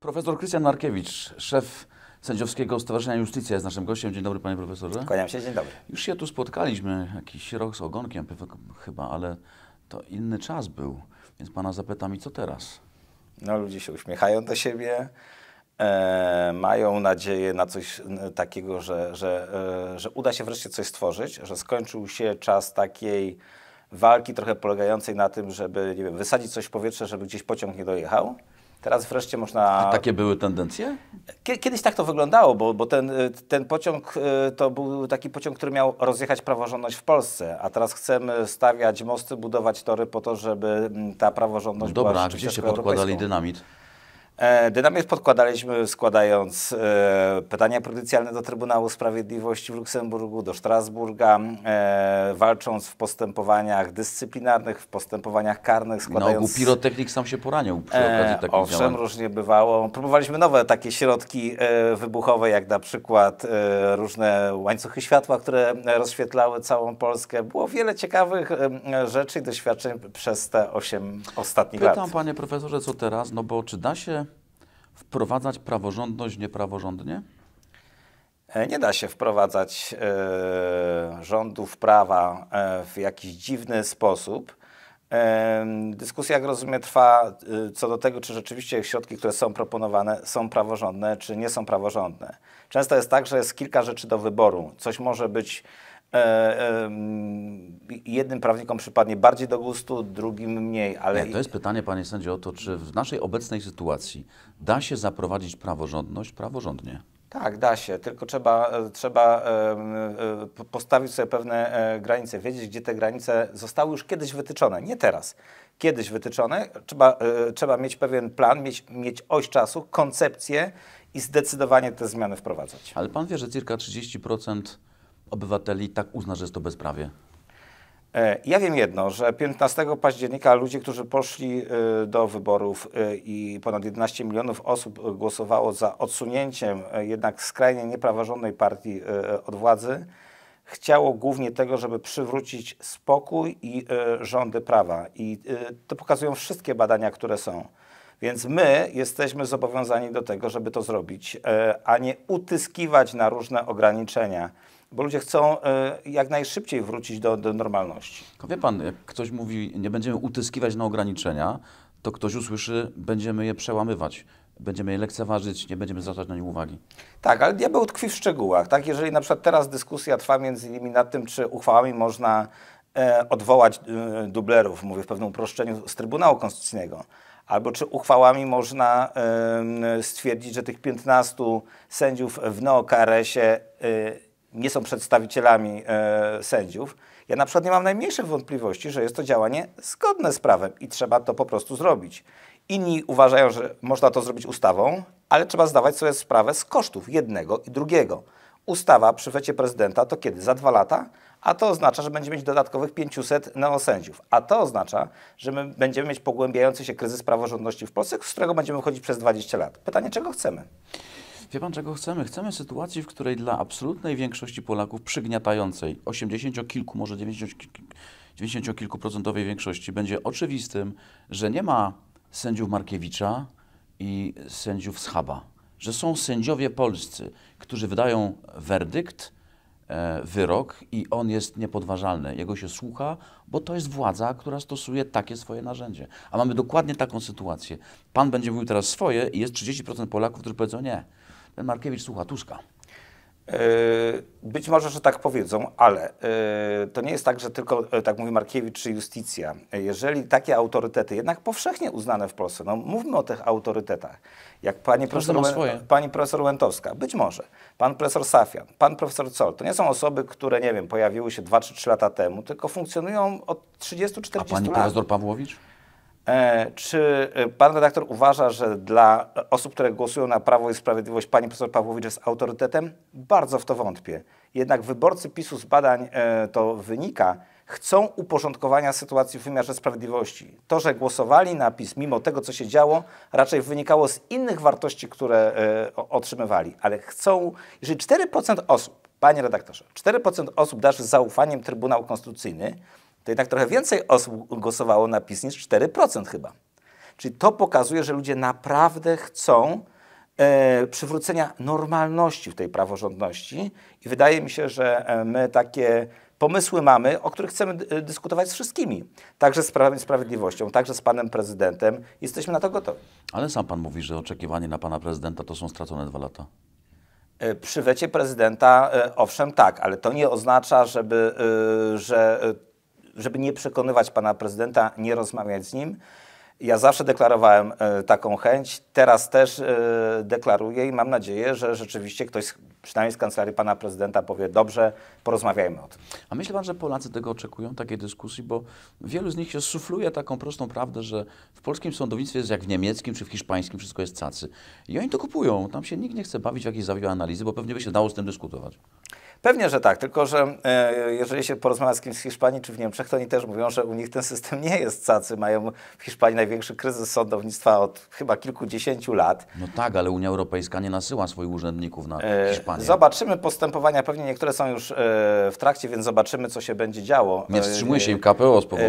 Profesor Krystian Markiewicz, szef Sędziowskiego Stowarzyszenia Justycja jest naszym gościem. Dzień dobry panie profesorze. Kłaniam się, dzień dobry. Już się tu spotkaliśmy jakiś rok z ogonkiem chyba, ale to inny czas był, więc pana zapytam i co teraz? No ludzie się uśmiechają do siebie, e, mają nadzieję na coś e, takiego, że, że, e, że uda się wreszcie coś stworzyć, że skończył się czas takiej walki trochę polegającej na tym, żeby nie wiem, wysadzić coś w powietrze, żeby gdzieś pociąg nie dojechał Teraz wreszcie można. A takie były tendencje? Kiedyś tak to wyglądało, bo, bo ten, y, ten pociąg y, to był taki pociąg, który miał rozjechać praworządność w Polsce, a teraz chcemy stawiać mosty, budować tory po to, żeby mm, ta praworządność no dobra, była. Dobra, gdzie się podkładali dynamit? E, Dynamit podkładaliśmy składając e, pytania prudencjalne do Trybunału Sprawiedliwości w Luksemburgu, do Strasburga, e, walcząc w postępowaniach dyscyplinarnych, w postępowaniach karnych, składając... Na ogół pirotechnik sam się poranił przy okazji takich Owszem, działań. różnie bywało. Próbowaliśmy nowe takie środki wybuchowe, jak na przykład różne łańcuchy światła, które rozświetlały całą Polskę. Było wiele ciekawych rzeczy i doświadczeń przez te osiem ostatnich Pytam, lat. Pytam, panie profesorze, co teraz? No bo czy da się wprowadzać praworządność niepraworządnie? E, nie da się wprowadzać e, rządów prawa e, w jakiś dziwny sposób. E, dyskusja, jak rozumiem, trwa e, co do tego, czy rzeczywiście środki, które są proponowane, są praworządne, czy nie są praworządne. Często jest tak, że jest kilka rzeczy do wyboru. Coś może być E, jednym prawnikom przypadnie bardziej do gustu, drugim mniej, ale... Nie, to jest pytanie, panie sędzio, o to, czy w naszej obecnej sytuacji da się zaprowadzić praworządność praworządnie? Tak, da się, tylko trzeba, e, trzeba e, postawić sobie pewne granice, wiedzieć, gdzie te granice zostały już kiedyś wytyczone, nie teraz. Kiedyś wytyczone, trzeba, trzeba mieć pewien plan, mieć, mieć oś czasu, koncepcję i zdecydowanie te zmiany wprowadzać. Ale pan wie, że cirka 30% obywateli tak uzna, że jest to bezprawie? E, ja wiem jedno, że 15 października ludzie, którzy poszli e, do wyborów e, i ponad 11 milionów osób głosowało za odsunięciem jednak skrajnie niepraworządnej partii od władzy, chciało głównie tego, żeby przywrócić spokój i rządy prawa. I to pokazują wszystkie badania, które są. Więc my jesteśmy zobowiązani do tego, żeby to zrobić, a nie utyskiwać na różne ograniczenia bo ludzie chcą e, jak najszybciej wrócić do, do normalności. Wie pan, jak ktoś mówi, nie będziemy utyskiwać na ograniczenia, to ktoś usłyszy, będziemy je przełamywać będziemy je lekceważyć, nie będziemy zwracać na nie uwagi. Tak, ale diabeł tkwi w szczegółach. Tak? Jeżeli na przykład teraz dyskusja trwa między innymi nad tym, czy uchwałami można e, odwołać e, dublerów, mówię w pewnym uproszczeniu, z Trybunału Konstytucyjnego, albo czy uchwałami można e, stwierdzić, że tych 15 sędziów w neokrs e, nie są przedstawicielami e, sędziów, ja na przykład nie mam najmniejszych wątpliwości, że jest to działanie zgodne z prawem i trzeba to po prostu zrobić. Inni uważają, że można to zrobić ustawą, ale trzeba zdawać sobie sprawę z kosztów jednego i drugiego. Ustawa przy wecie prezydenta to kiedy? Za dwa lata? A to oznacza, że będziemy mieć dodatkowych 500 neosędziów. A to oznacza, że my będziemy mieć pogłębiający się kryzys praworządności w Polsce, z którego będziemy wychodzić przez 20 lat. Pytanie, czego chcemy? Wie pan, czego chcemy? Chcemy sytuacji, w której dla absolutnej większości Polaków przygniatającej, 80 kilku, może 90, 90 kilku procentowej większości, będzie oczywistym, że nie ma sędziów Markiewicza i sędziów Schaba. Że są sędziowie polscy, którzy wydają werdykt, e, wyrok i on jest niepodważalny. Jego się słucha, bo to jest władza, która stosuje takie swoje narzędzie. A mamy dokładnie taką sytuację. Pan będzie mówił teraz swoje i jest 30% Polaków, którzy powiedzą nie. Markiewicz słucha Tuska. E, być może, że tak powiedzą, ale e, to nie jest tak, że tylko, e, tak mówi Markiewicz czy Justicja. Jeżeli takie autorytety, jednak powszechnie uznane w Polsce, no mówmy o tych autorytetach, jak pani profesor, pani profesor Łętowska, być może, pan profesor Safian, pan profesor Col, to nie są osoby, które, nie wiem, pojawiły się 2 czy 3 lata temu, tylko funkcjonują od 30-40 lat. A pani lat. profesor Pawłowicz? E, czy e, pan redaktor uważa, że dla osób, które głosują na Prawo i Sprawiedliwość, pani profesor Pawłowicz jest autorytetem? Bardzo w to wątpię. Jednak wyborcy PiSu z badań e, to wynika, chcą uporządkowania sytuacji w wymiarze sprawiedliwości. To, że głosowali na PiS mimo tego, co się działo, raczej wynikało z innych wartości, które otrzymywali. Ale chcą, jeżeli 4% osób, panie redaktorze, 4% osób dasz zaufaniem Trybunał Konstytucyjny, to jednak trochę więcej osób głosowało na PiS niż 4% chyba. Czyli to pokazuje, że ludzie naprawdę chcą e, przywrócenia normalności w tej praworządności i wydaje mi się, że e, my takie pomysły mamy, o których chcemy dyskutować z wszystkimi. Także z Prawem i Sprawiedliwością, także z panem prezydentem. Jesteśmy na to gotowi. Ale sam pan mówi, że oczekiwanie na pana prezydenta to są stracone dwa lata. E, przy wecie prezydenta, e, owszem, tak, ale to nie oznacza, żeby, że żeby nie przekonywać pana prezydenta, nie rozmawiać z nim. Ja zawsze deklarowałem e, taką chęć, teraz też e, deklaruję i mam nadzieję, że rzeczywiście ktoś, przynajmniej z kancelarii pana prezydenta, powie: Dobrze, porozmawiajmy o tym. A myślę, pan, że Polacy tego oczekują, takiej dyskusji, bo wielu z nich się sufluje taką prostą prawdę, że w polskim sądownictwie jest jak w niemieckim czy w hiszpańskim, wszystko jest cacy. I oni to kupują. Tam się nikt nie chce bawić w jakieś zawiłe analizy, bo pewnie by się dało z tym dyskutować. Pewnie, że tak, tylko że e, jeżeli się porozmawia z kimś z Hiszpanii czy w Niemczech, to oni też mówią, że u nich ten system nie jest cacy. Mają w Hiszpanii największy kryzys sądownictwa od chyba kilkudziesięciu lat. No tak, ale Unia Europejska nie nasyła swoich urzędników na e, Hiszpanię. zobaczymy postępowania, pewnie niektóre są już e, w trakcie, więc zobaczymy, co się będzie działo. Nie e, wstrzymuje się im e, KPO z powodu...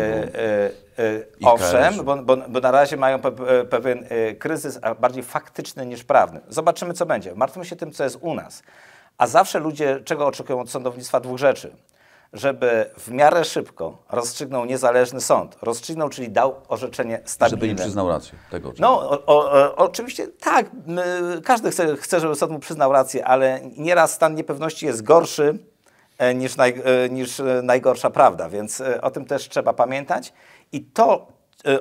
Owszem, bo, bo, bo, na razie mają pe, pewien kryzys, a bardziej faktyczny niż prawny. Zobaczymy, co będzie. Martwmy się tym, co jest u nas. A zawsze ludzie czego oczekują od sądownictwa? Dwóch rzeczy. Żeby w miarę szybko rozstrzygnął niezależny sąd. Rozstrzygnął, czyli dał orzeczenie stabilne. Żeby nie przyznał rację. Tego no, o, o, oczywiście tak. Każdy chce, chce, żeby sąd mu przyznał rację, ale nieraz stan niepewności jest gorszy e, niż, naj, e, niż e, najgorsza prawda, więc o tym też trzeba pamiętać. I to,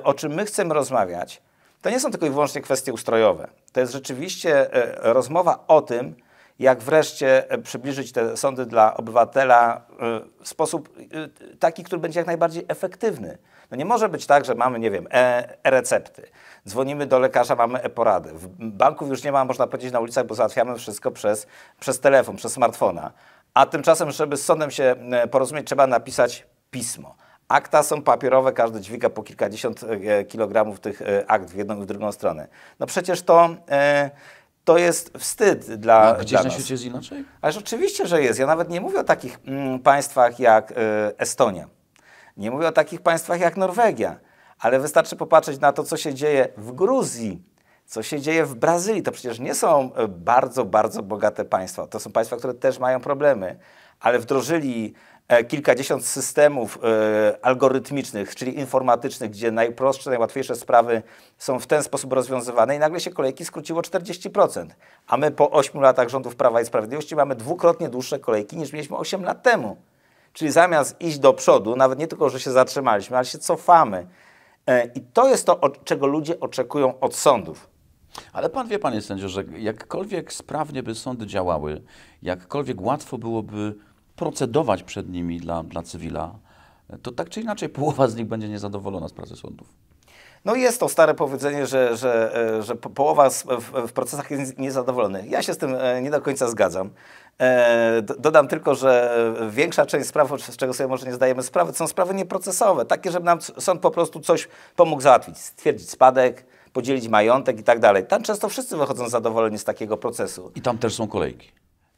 o czym my chcemy rozmawiać, to nie są tylko i wyłącznie kwestie ustrojowe. To jest rzeczywiście rozmowa o tym, jak wreszcie e, przybliżyć te sądy dla obywatela e, w sposób e, taki, który będzie jak najbardziej efektywny. No nie może być tak, że mamy, nie wiem, e-recepty, dzwonimy do lekarza, mamy e-porady. Banków już nie ma, można powiedzieć, na ulicach, bo załatwiamy wszystko przez, przez telefon, przez smartfona. A tymczasem, żeby z sądem się porozumieć, trzeba napisać pismo. Akta są papierowe, każdy dźwiga po kilkadziesiąt kilogramów tych akt w jedną i w drugą stronę. No przecież to to jest wstyd dla. No, gdzieś dla na nas. świecie jest inaczej? Ależ oczywiście, że jest. Ja nawet nie mówię o takich mm, państwach jak y, Estonia. Nie mówię o takich państwach jak Norwegia. Ale wystarczy popatrzeć na to, co się dzieje w Gruzji, co się dzieje w Brazylii. To przecież nie są y, bardzo, bardzo bogate państwa. To są państwa, które też mają problemy, ale wdrożyli E, kilkadziesiąt systemów e, algorytmicznych, czyli informatycznych, gdzie najprostsze, najłatwiejsze sprawy są w ten sposób rozwiązywane i nagle się kolejki skróciło 40%. A my po 8 latach rządów Prawa i Sprawiedliwości mamy dwukrotnie dłuższe kolejki niż mieliśmy 8 lat temu. Czyli zamiast iść do przodu, nawet nie tylko, że się zatrzymaliśmy, ale się cofamy. E, I to jest to, czego ludzie oczekują od sądów. Ale pan wie, panie sędzio, że jakkolwiek sprawnie by sądy działały, jakkolwiek łatwo byłoby procedować przed nimi dla, dla cywila, to tak czy inaczej połowa z nich będzie niezadowolona z pracy sądów. No jest to stare powiedzenie, że, że, e, że połowa w procesach jest niezadowolona. Ja się z tym e, nie do końca zgadzam. E, dodam tylko, że większa część spraw, z czego sobie może nie zdajemy sprawy, są sprawy nieprocesowe. Takie, żeby nam sąd po prostu coś pomógł załatwić. Stwierdzić spadek, podzielić majątek i tak dalej. Tam często wszyscy wychodzą zadowoleni z takiego procesu. I tam też są kolejki.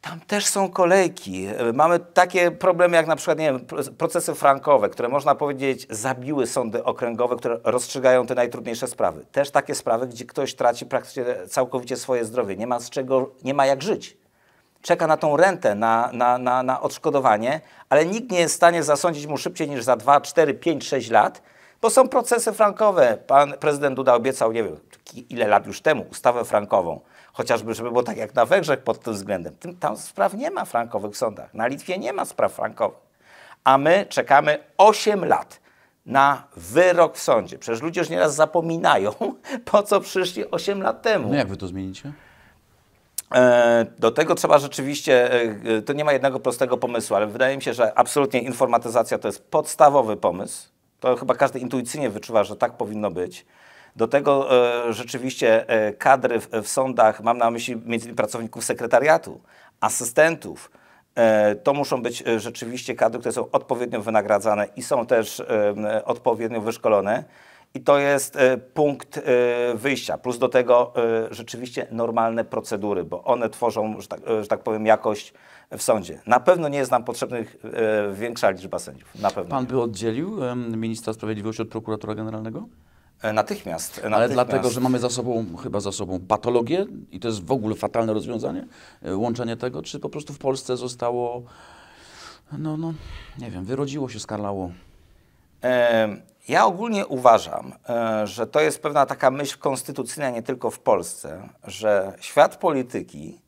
Tam też są kolejki. Mamy takie problemy jak na przykład nie wiem, procesy frankowe, które można powiedzieć zabiły sądy okręgowe, które rozstrzygają te najtrudniejsze sprawy. Też takie sprawy, gdzie ktoś traci praktycznie całkowicie swoje zdrowie, nie ma z czego, nie ma jak żyć. Czeka na tą rentę, na, na, na, na odszkodowanie, ale nikt nie jest w stanie zasądzić mu szybciej niż za 2, 4, 5, 6 lat, bo są procesy frankowe. Pan prezydent Duda obiecał, nie wiem ile lat już temu, ustawę frankową chociażby, żeby było tak jak na Węgrzech pod tym względem. Tam spraw nie ma w frankowych sądach. Na Litwie nie ma spraw frankowych. A my czekamy 8 lat na wyrok w sądzie. Przecież ludzie już nieraz zapominają, po co przyszli 8 lat temu. No jak wy to zmienicie? E, do tego trzeba rzeczywiście, e, to nie ma jednego prostego pomysłu, ale wydaje mi się, że absolutnie informatyzacja to jest podstawowy pomysł. To chyba każdy intuicyjnie wyczuwa, że tak powinno być. Do tego e, rzeczywiście e, kadry w, w sądach, mam na myśli między innymi pracowników sekretariatu, asystentów, e, to muszą być rzeczywiście kadry, które są odpowiednio wynagradzane i są też odpowiednio wyszkolone. I to jest punkt wyjścia. Plus do tego rzeczywiście normalne procedury, bo one tworzą, że tak, że tak powiem, jakość w sądzie. Na pewno nie jest nam potrzebnych większa liczba sędziów. Na pewno. Pan by oddzielił ministra sprawiedliwości od prokuratora generalnego? E, natychmiast, e, natychmiast. Ale dlatego, że mamy za sobą, chyba za sobą patologię i to jest w ogóle fatalne rozwiązanie, e, łączenie tego, czy po prostu w Polsce zostało, no, no nie wiem, wyrodziło się, skarlało? Ja ogólnie uważam, że to jest pewna taka myśl konstytucyjna nie tylko w Polsce, że świat polityki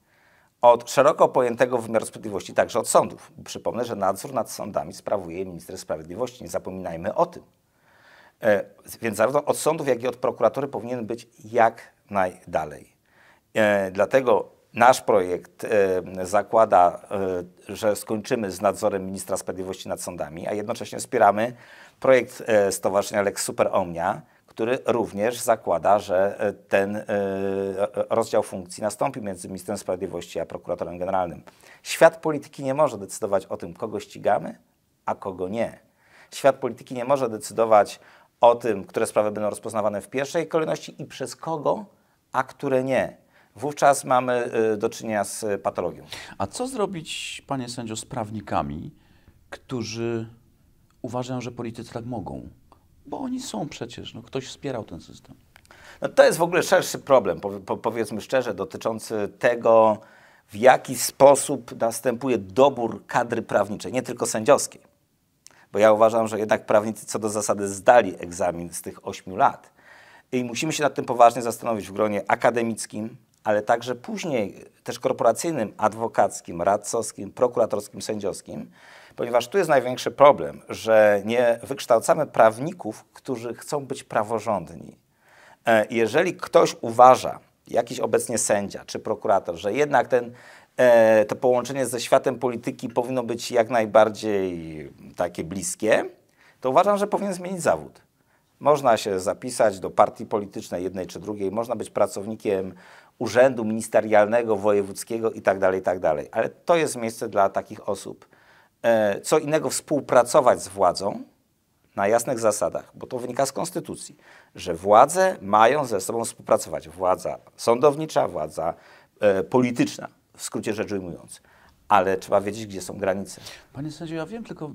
od szeroko pojętego wymiaru sprawiedliwości, także od sądów. Przypomnę, że nadzór nad sądami sprawuje minister sprawiedliwości, nie zapominajmy o tym. E, więc zarówno od sądów, jak i od prokuratury powinien być jak najdalej. E, dlatego nasz projekt e, zakłada, że skończymy z nadzorem ministra sprawiedliwości nad sądami, a jednocześnie wspieramy projekt Stowarzyszenia Lex Super Omnia, który również zakłada, że ten rozdział funkcji nastąpi między ministrem sprawiedliwości a prokuratorem generalnym. Świat polityki nie może decydować o tym, kogo ścigamy, a kogo nie. Świat polityki nie może decydować o tym, które sprawy będą rozpoznawane w pierwszej kolejności i przez kogo, a które nie. Wówczas mamy y, do czynienia z y, patologią. A co zrobić, panie sędzio, z prawnikami, którzy uważają, że politycy tak mogą? Bo oni są przecież, no, ktoś wspierał ten system. No to jest w ogóle szerszy problem, powiedzmy szczerze, dotyczący tego, w jaki sposób następuje dobór kadry prawniczej, nie tylko sędziowskiej. Bo ja uważam, że jednak prawnicy co do zasady zdali egzamin z tych ośmiu lat. I musimy się nad tym poważnie zastanowić w gronie akademickim, ale także później też korporacyjnym, adwokackim, radcowskim, prokuratorskim, sędziowskim, ponieważ tu jest największy problem, że nie wykształcamy prawników, którzy chcą być praworządni. E, jeżeli ktoś uważa, jakiś obecnie sędzia czy prokurator, że jednak ten E, to połączenie ze światem polityki powinno być jak najbardziej takie bliskie, to uważam, że powinien zmienić zawód. Można się zapisać do partii politycznej jednej czy drugiej, można być pracownikiem urzędu ministerialnego, wojewódzkiego itd., tak tak dalej. Ale to jest miejsce dla takich osób. E, co innego współpracować z władzą na jasnych zasadach, bo to wynika z konstytucji, że władze mają ze sobą współpracować. Władza sądownicza, władza e, polityczna w skrócie rzecz ujmując. Ale trzeba wiedzieć, gdzie są granice. Panie sędzio, ja wiem, tylko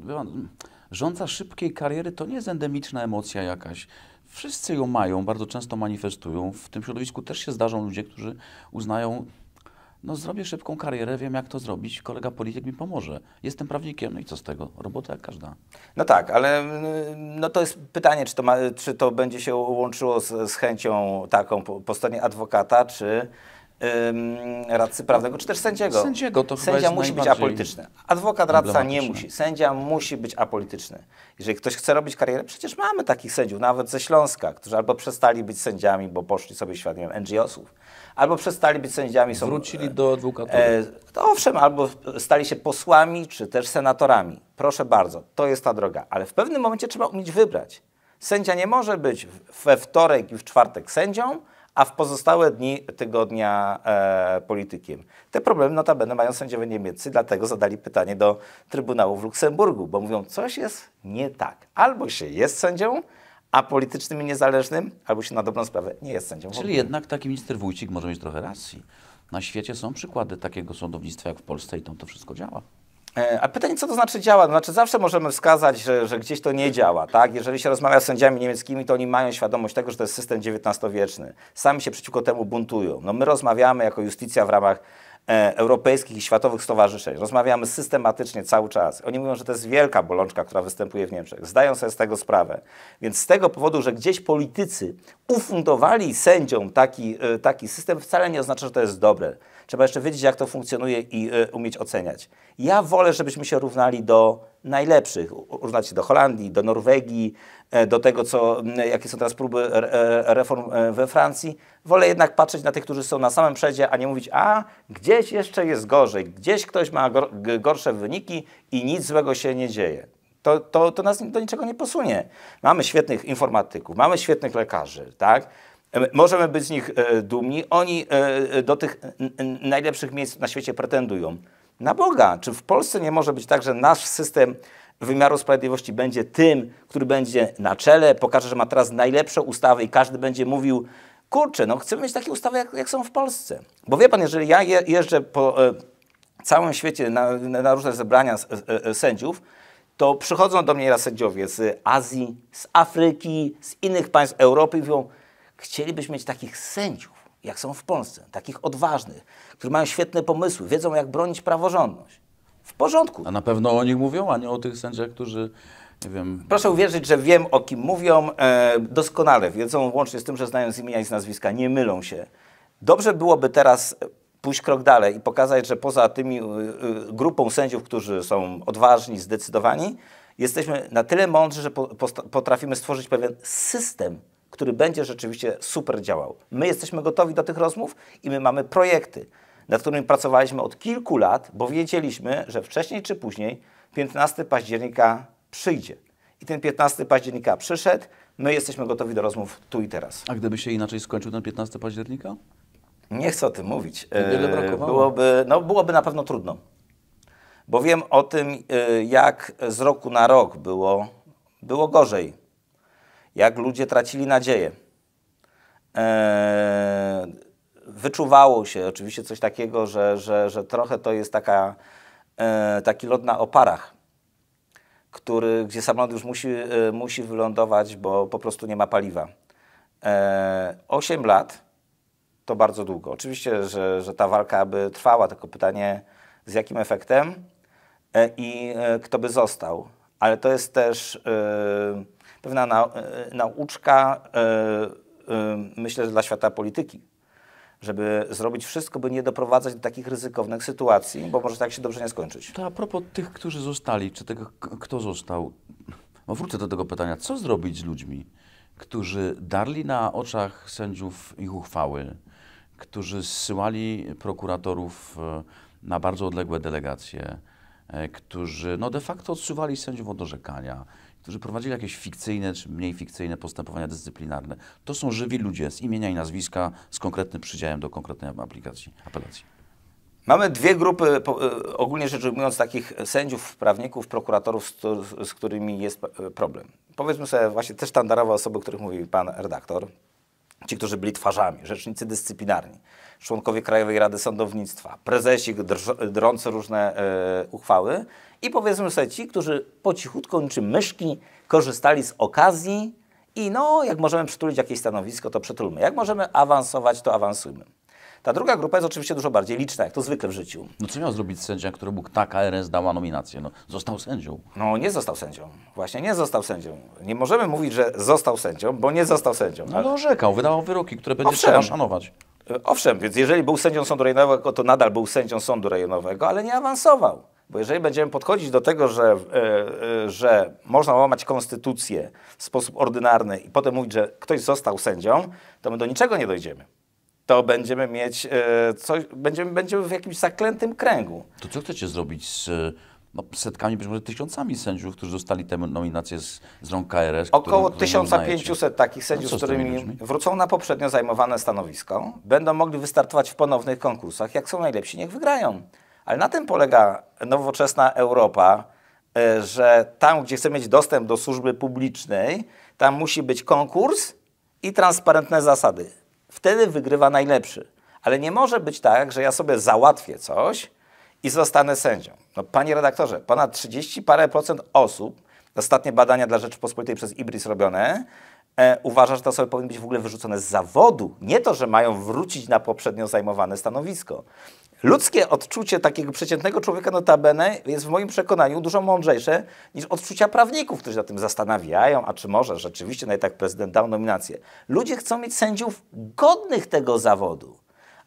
rządza szybkiej kariery to nie jest endemiczna emocja jakaś. Wszyscy ją mają, bardzo często manifestują. W tym środowisku też się zdarzą ludzie, którzy uznają, no zrobię szybką karierę, wiem jak to zrobić, kolega polityk mi pomoże. Jestem prawnikiem, no i co z tego? Robota jak każda. No tak, ale y, no to jest pytanie, czy to, ma, czy to będzie się łączyło z, z chęcią taką po, po stronie adwokata, czy radcy prawnego, czy też sędziego. Sędziego to Sędzia chyba musi być apolityczny. Adwokat, radca nie musi. Sędzia musi być apolityczny. Jeżeli ktoś chce robić karierę, przecież mamy takich sędziów, nawet ze Śląska, którzy albo przestali być sędziami, bo poszli sobie świat nie wiem, NGO-sów, albo przestali być sędziami. Są, Wrócili e, do adwokatury. E, to owszem, albo stali się posłami, czy też senatorami. Proszę bardzo, to jest ta droga. Ale w pewnym momencie trzeba umieć wybrać. Sędzia nie może być we wtorek i w czwartek sędzią, a w pozostałe dni tygodnia e, politykiem. Te problemy notabene mają sędziowie niemieccy, dlatego zadali pytanie do Trybunału w Luksemburgu, bo mówią, coś jest nie tak. Albo się jest sędzią, a politycznym i niezależnym, albo się na dobrą sprawę nie jest sędzią. Czyli jednak taki minister Wójcik może mieć trochę racji. Na świecie są przykłady takiego sądownictwa jak w Polsce i tam to wszystko działa. E, a pytanie, co to znaczy działa? No znaczy zawsze możemy wskazać, że, że, gdzieś to nie działa. Tak? Jeżeli się rozmawia z sędziami niemieckimi, to oni mają świadomość tego, że to jest system XIX-wieczny. Sami się przeciwko temu buntują. No my rozmawiamy jako justycja w ramach e, europejskich i światowych stowarzyszeń. Rozmawiamy systematycznie cały czas. Oni mówią, że to jest wielka bolączka, która występuje w Niemczech. Zdają sobie z tego sprawę. Więc z tego powodu, że gdzieś politycy ufundowali sędziom taki, e, taki system, wcale nie oznacza, że to jest dobre. Trzeba jeszcze wiedzieć, jak to funkcjonuje i y, umieć oceniać. Ja wolę, żebyśmy się równali do najlepszych. Równać się do Holandii, do Norwegii, e, do tego, co, jakie są teraz próby e, reform we Francji. Wolę jednak patrzeć na tych, którzy są na samym przedzie, a nie mówić, a gdzieś jeszcze jest gorzej, gdzieś ktoś ma gorsze wyniki i nic złego się nie dzieje. To, to, to nas do niczego nie posunie. Mamy świetnych informatyków, mamy świetnych lekarzy, tak? Możemy być z nich e, dumni. Oni e, e, do tych najlepszych miejsc na świecie pretendują. Na Boga, czy w Polsce nie może być tak, że nasz system wymiaru sprawiedliwości będzie tym, który będzie na czele, pokaże, że ma teraz najlepsze ustawy i każdy będzie mówił, kurczę, no chcemy mieć takie ustawy, jak, jak są w Polsce. Bo wie pan, jeżeli ja jeżdżę po całym świecie na, na różne zebrania sędziów, to przychodzą do mnie raz sędziowie z Azji, z Afryki, z innych państw Europy i mówią, Chcielibyśmy mieć takich sędziów, jak są w Polsce, takich odważnych, którzy mają świetne pomysły, wiedzą, jak bronić praworządność. W porządku. A na pewno o nich mówią, a nie o tych sędziach, którzy nie wiem. Proszę uwierzyć, że wiem o kim mówią e, doskonale. Wiedzą łącznie z tym, że znają z imienia i z nazwiska, nie mylą się. Dobrze byłoby teraz pójść krok dalej i pokazać, że poza tymi y, y, grupą sędziów, którzy są odważni, zdecydowani, jesteśmy na tyle mądrzy, że po, potrafimy stworzyć pewien system który będzie rzeczywiście super działał. My jesteśmy gotowi do tych rozmów i my mamy projekty, nad którymi pracowaliśmy od kilku lat, bo wiedzieliśmy, że wcześniej czy później 15 października przyjdzie. I ten 15 października przyszedł, my jesteśmy gotowi do rozmów tu i teraz. A gdyby się inaczej skończył ten 15 października? Nie chcę o tym mówić. E, byłoby, no, byłoby na pewno trudno. Bo wiem o tym, e, jak z roku na rok było, było gorzej jak ludzie tracili nadzieję. Eee, wyczuwało się oczywiście coś takiego, że, że, że trochę to jest taka, e, taki lot na oparach, który, gdzie samolot już musi, e, musi wylądować, bo po prostu nie ma paliwa. E, 8 lat to bardzo długo. Oczywiście, że, że ta walka by trwała, tylko pytanie z jakim efektem e, i e, kto by został. Ale to jest też... E, pewna na, e, nauczka, e, e, myślę, że dla świata polityki, żeby zrobić wszystko, by nie doprowadzać do takich ryzykownych sytuacji, bo może tak się dobrze nie skończyć. To a propos tych, którzy zostali, czy tego, kto został, no wrócę do tego pytania, co zrobić z ludźmi, którzy darli na oczach sędziów ich uchwały, którzy zsyłali prokuratorów na bardzo odległe delegacje, którzy no de facto odsuwali sędziów od orzekania, którzy prowadzili jakieś fikcyjne czy mniej fikcyjne postępowania dyscyplinarne. To są żywi ludzie z imienia i nazwiska, z konkretnym przydziałem do konkretnej aplikacji, apelacji. Mamy dwie grupy, e, ogólnie rzecz ujmując, takich sędziów, prawników, prokuratorów, z którymi jest e, problem. Powiedzmy sobie właśnie te sztandarowe osoby, o których mówił pan redaktor, ci, którzy byli twarzami, rzecznicy dyscyplinarni, członkowie Krajowej Rady Sądownictwa, prezesi drący różne e, uchwały i powiedzmy sobie, ci, którzy po cichutku niczym myszki korzystali z okazji i no, jak możemy przytulić jakieś stanowisko, to przytulmy. Jak możemy awansować, to awansujmy. Ta druga grupa jest oczywiście dużo bardziej liczna, jak to zwykle w życiu. No co miał zrobić sędzia, który Bóg tak KRS dała nominację? No, został sędzią. No nie został sędzią. Właśnie nie został sędzią. Nie możemy mówić, że został sędzią, bo nie został sędzią. No ale tak? orzekał, wydawał wyroki, które będzie Owszem. trzeba szanować. E, owszem, więc jeżeli był sędzią sądu rejonowego, to nadal był sędzią sądu rejonowego, ale nie awansował. Bo jeżeli będziemy podchodzić do tego, że, e, e, że można łamać konstytucję w sposób ordynarny i potem mówić, że ktoś został sędzią, to my do niczego nie dojdziemy. To będziemy mieć e, coś, będziemy, będziemy w jakimś zaklętym kręgu. To co chcecie zrobić z no, setkami, być może tysiącami sędziów, którzy dostali tę nominację z, z rąk KRS. Około 1500 takich sędziów, no, z którymi wrócą na poprzednio zajmowane stanowisko, będą mogli wystartować w ponownych konkursach. Jak są najlepsi, niech wygrają. Ale na tym polega nowoczesna Europa, e, że tam, gdzie chce mieć dostęp do służby publicznej, tam musi być konkurs i transparentne zasady. Wtedy wygrywa najlepszy. Ale nie może być tak, że ja sobie załatwię coś i zostanę sędzią. No, panie redaktorze, ponad 30 parę procent osób, ostatnie badania dla Rzeczypospolitej przez IBRIS robione, e, uważa, że te osoby powinny być w ogóle wyrzucone z zawodu. Nie to, że mają wrócić na poprzednio zajmowane stanowisko. Ludzkie odczucie takiego przeciętnego człowieka notabene jest w moim przekonaniu dużo mądrzejsze niż odczucia prawników, którzy się nad tym zastanawiają, a czy może rzeczywiście nawet tak prezydent dał nominację. Ludzie chcą mieć sędziów godnych tego zawodu.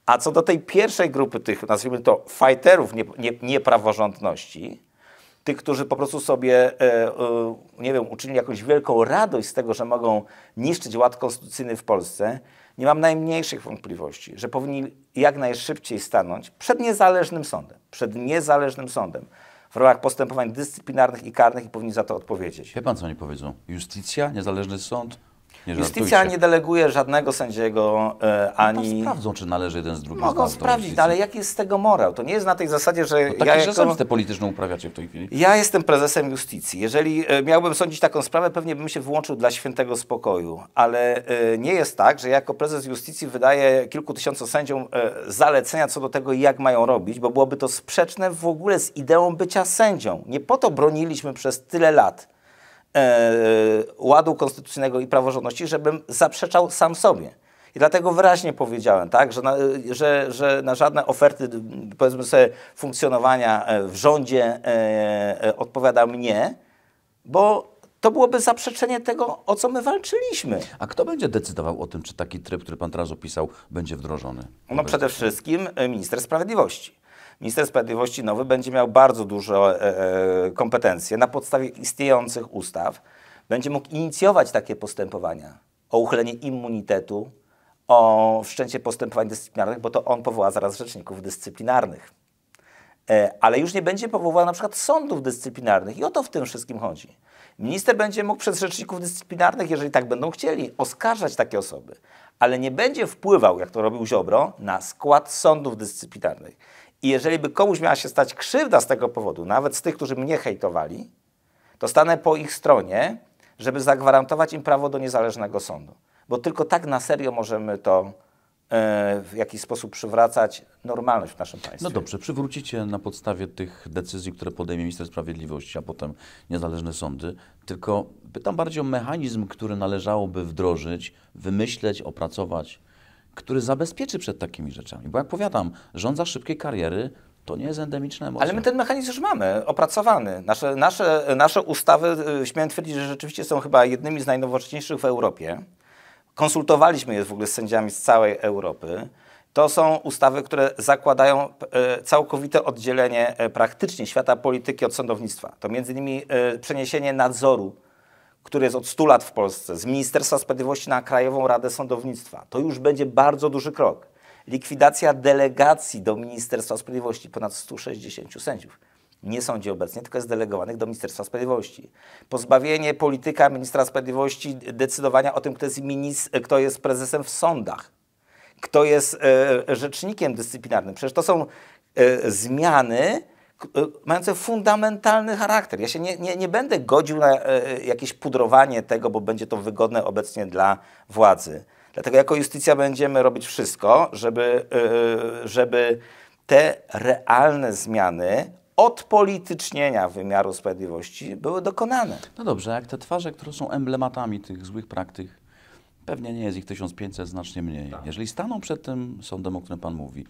A co do tej pierwszej grupy tych, nazwijmy to, fighterów nie, nie, niepraworządności, tych, którzy po prostu sobie, e, e, nie wiem, uczynili jakąś wielką radość z tego, że mogą niszczyć ład konstytucyjny w Polsce, nie mam najmniejszych wątpliwości, że powinni jak najszybciej stanąć przed niezależnym sądem, przed niezależnym sądem w ramach postępowań dyscyplinarnych i karnych i powinni za to odpowiedzieć. Wie pan, co oni powiedzą? Justycja, niezależny sąd, nie Justycja nie deleguje żadnego sędziego e, ani. No sprawdzą, czy należy jeden z drugim. Mogą sprawdzić, no ale jaki jest z tego morał? To nie jest na tej zasadzie, że. No, ja jako... polityczną uprawiacie w tej chwili. Ja jestem prezesem Justycji. Jeżeli e, miałbym sądzić taką sprawę, pewnie bym się włączył dla świętego spokoju, ale e, nie jest tak, że jako prezes Justycji wydaje kilku tysiącom sędziom e, zalecenia co do tego, jak mają robić, bo byłoby to sprzeczne w ogóle z ideą bycia sędzią. Nie po to broniliśmy przez tyle lat E, ładu konstytucyjnego i praworządności, żebym zaprzeczał sam sobie. I dlatego wyraźnie powiedziałem, tak, że, na, że, że na żadne oferty, powiedzmy sobie, funkcjonowania e, w rządzie e, e odpowiadam nie, bo to byłoby zaprzeczenie tego, o co my walczyliśmy. A kto będzie decydował o tym, czy taki tryb, który pan teraz opisał, będzie wdrożony? No przede wszystkim minister sprawiedliwości minister sprawiedliwości nowy będzie miał bardzo duże e, kompetencje na podstawie istniejących ustaw. Będzie mógł inicjować takie postępowania o uchylenie immunitetu, o wszczęcie postępowań dyscyplinarnych, bo to on powoła zaraz rzeczników dyscyplinarnych. E, ale już nie będzie powoływał na przykład sądów dyscyplinarnych i o to w tym wszystkim chodzi. Minister będzie mógł przez rzeczników dyscyplinarnych, jeżeli tak będą chcieli, oskarżać takie osoby, ale nie będzie wpływał, jak to robił Ziobro, na skład sądów dyscyplinarnych. I jeżeli by komuś miała się stać krzywda z tego powodu, nawet z tych, którzy mnie hejtowali, to stanę po ich stronie, żeby zagwarantować im prawo do niezależnego sądu. Bo tylko tak na serio możemy to e, w jakiś sposób przywracać normalność w naszym państwie. No dobrze, przywrócicie na podstawie tych decyzji, które podejmie minister sprawiedliwości, a potem niezależne sądy. Tylko pytam bardziej o mechanizm, który należałoby wdrożyć, wymyśleć, opracować który zabezpieczy przed takimi rzeczami. Bo jak powiadam, rządza szybkiej kariery to nie jest endemiczne emocje. Ale my ten mechanizm już mamy, opracowany. Nasze, nasze, nasze ustawy, y, śmiem twierdzić, że rzeczywiście są chyba jednymi z najnowocześniejszych w Europie. Konsultowaliśmy je w ogóle z sędziami z całej Europy. To są ustawy, które zakładają y, całkowite oddzielenie y, praktycznie świata polityki od sądownictwa. To między innymi przeniesienie nadzoru który jest od 100 lat w Polsce, z Ministerstwa Sprawiedliwości na Krajową Radę Sądownictwa. To już będzie bardzo duży krok. Likwidacja delegacji do Ministerstwa Sprawiedliwości, ponad 160 sędziów nie sądzi obecnie, tylko jest delegowanych do Ministerstwa Sprawiedliwości. Pozbawienie polityka ministra sprawiedliwości decydowania o tym, kto jest, kto jest prezesem w sądach, kto jest e, rzecznikiem dyscyplinarnym. Przecież to są e, zmiany, E, mające fundamentalny charakter. Ja się nie, nie, nie będę godził na e, e, jakieś pudrowanie tego, bo będzie to wygodne obecnie dla władzy. Dlatego jako justycja będziemy robić wszystko, żeby, żeby te realne zmiany odpolitycznienia wymiaru sprawiedliwości były dokonane. No dobrze, jak te twarze, które są emblematami tych złych praktyk, pewnie nie jest ich 1500, znacznie mniej. Tak. Jeżeli staną przed tym sądem, o którym Pan mówi,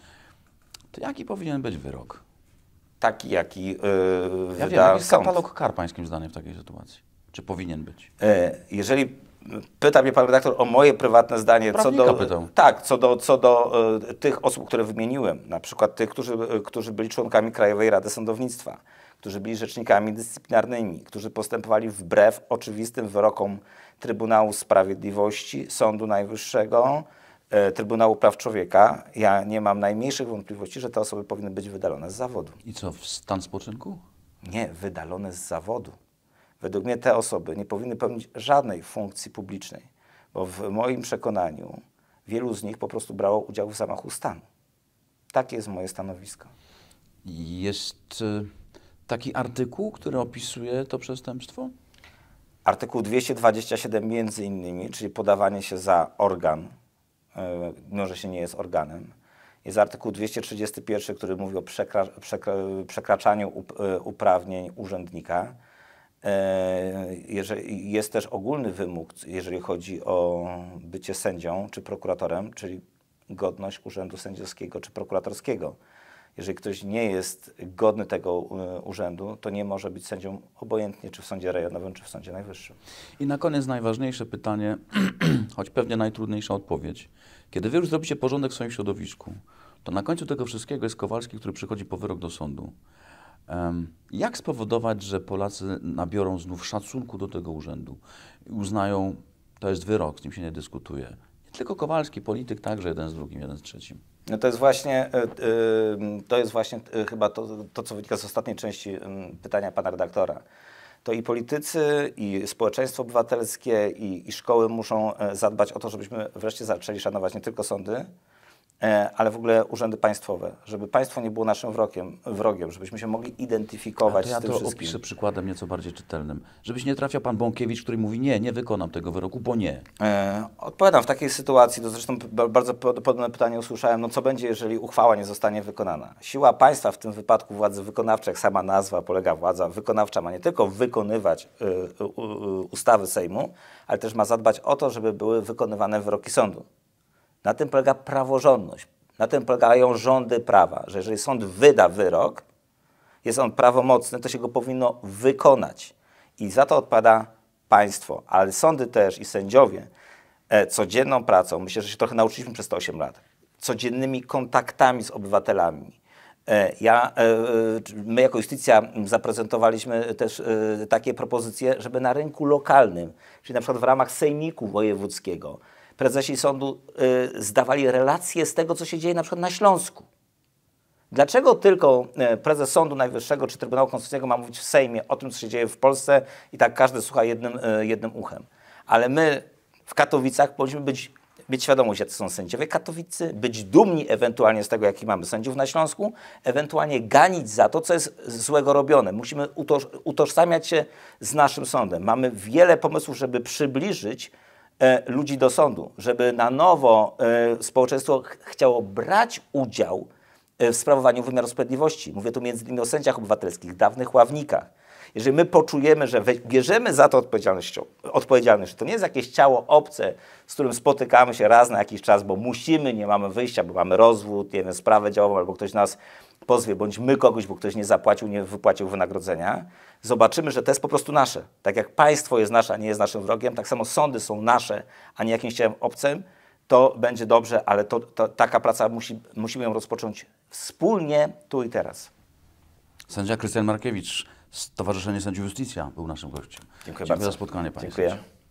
to jaki powinien być wyrok? taki, jaki yy, ja wyda wiem, jest katalog kar pańskim zdaniem w takiej sytuacji? Czy powinien być? E, jeżeli pyta mnie pan redaktor o moje prywatne zdanie co do tak, co do, co do y, tych osób, które wymieniłem, na przykład tych, którzy, e, którzy byli członkami Krajowej Rady Sądownictwa, którzy byli rzecznikami dyscyplinarnymi, którzy postępowali wbrew oczywistym wyrokom Trybunału Sprawiedliwości, Sądu Najwyższego. E, Trybunału Praw Człowieka, ja nie mam najmniejszych wątpliwości, że te osoby powinny być wydalone z zawodu. I co, w stan spoczynku? Nie, wydalone z zawodu. Według mnie te osoby nie powinny pełnić żadnej funkcji publicznej, bo w moim przekonaniu wielu z nich po prostu brało udział w zamachu stanu. Takie jest moje stanowisko. Jest y, taki artykuł, który opisuje to przestępstwo? Artykuł 227 między innymi, czyli podawanie się za organ mimo e, no, że się nie jest organem. Jest artykuł 231, który mówi o przekra przekra przekraczaniu up e, uprawnień urzędnika. E, jest też ogólny wymóg, jeżeli chodzi o bycie sędzią czy prokuratorem, czyli godność urzędu sędziowskiego czy prokuratorskiego. Jeżeli ktoś nie jest godny tego urzędu, to nie może być sędzią obojętnie czy w sądzie rejonowym, czy w sądzie najwyższym. I na koniec najważniejsze pytanie, choć pewnie najtrudniejsza odpowiedź. Kiedy wy już zrobicie porządek w swoim środowisku, to na końcu tego wszystkiego jest Kowalski, który przychodzi po wyrok do sądu. Jak spowodować, że Polacy nabiorą znów szacunku do tego urzędu i uznają, to jest wyrok, z nim się nie dyskutuje. Nie tylko Kowalski, polityk także jeden z drugim, jeden z trzecim. No to jest właśnie, e, e, to jest właśnie e, chyba to, to, co wynika z ostatniej części pytania pana redaktora to i politycy, i społeczeństwo obywatelskie, i, i szkoły muszą e, zadbać o to, żebyśmy wreszcie zaczęli szanować nie tylko sądy, E, ale w ogóle urzędy państwowe, żeby państwo nie było naszym wrogiem, wrogiem żebyśmy się mogli identyfikować ja z tym to opiszę przykładem nieco bardziej czytelnym. Żebyś nie trafiał pan Bąkiewicz, który mówi nie, nie wykonam tego wyroku, bo nie. E, odpowiadam, w takiej sytuacji, to zresztą bardzo podobne pytanie usłyszałem, no co będzie, jeżeli uchwała nie zostanie wykonana? Siła państwa, w tym wypadku władzy wykonawczej, jak sama nazwa polega władza wykonawcza, ma nie tylko wykonywać y, y, y, ustawy Sejmu, ale też ma zadbać o to, żeby były wykonywane wyroki sądu. Na tym polega praworządność. Na tym polegają rządy prawa, że jeżeli sąd wyda wyrok, jest on prawomocny, to się go powinno wykonać. I za to odpada państwo. Ale sądy też i sędziowie e, codzienną pracą, myślę, że się trochę nauczyliśmy przez te 8 lat, codziennymi kontaktami z obywatelami. E, ja, e, e my jako Justycja zaprezentowaliśmy też e, takie propozycje, żeby na rynku lokalnym, czyli na przykład w ramach Sejmiku Wojewódzkiego, prezesi sądu y, zdawali relacje z tego, co się dzieje na przykład na Śląsku. Dlaczego tylko y, prezes Sądu Najwyższego czy Trybunału Konstytucyjnego ma mówić w Sejmie o tym, co się dzieje w Polsce i tak każdy słucha jednym, y, jednym uchem? Ale my w Katowicach powinniśmy być, mieć świadomość, to są sędziowie katowicy, być dumni ewentualnie z tego, jaki mamy sędziów na Śląsku, ewentualnie ganić za to, co jest złego robione. Musimy utoż, utożsamiać się z naszym sądem. Mamy wiele pomysłów, żeby przybliżyć E, ludzi do sądu, żeby na nowo e, społeczeństwo chciało brać udział e, w sprawowaniu wymiaru sprawiedliwości. Mówię tu między innymi o sędziach obywatelskich, dawnych ławnikach. Jeżeli my poczujemy, że bierzemy za to odpowiedzialność, odpowiedzialność, że to nie jest jakieś ciało obce, z którym spotykamy się raz na jakiś czas, bo musimy, nie mamy wyjścia, bo mamy rozwód, nie wiem, sprawę działową, albo ktoś nas pozwie, bądź my kogoś, bo ktoś nie zapłacił, nie wypłacił wynagrodzenia, zobaczymy, że to jest po prostu nasze. Tak jak państwo jest nasze, a nie jest naszym wrogiem, tak samo sądy są nasze, a nie jakimś ciałem obcym, to będzie dobrze, ale to, to, taka praca musi, musimy ją rozpocząć wspólnie tu i teraz. Sędzia Krystian Markiewicz, Stowarzyszenie Sędziów Justicja był naszym gościem. Dziękuję, Dziękuję bardzo. za spotkanie, panie Dziękuję. Sędzia.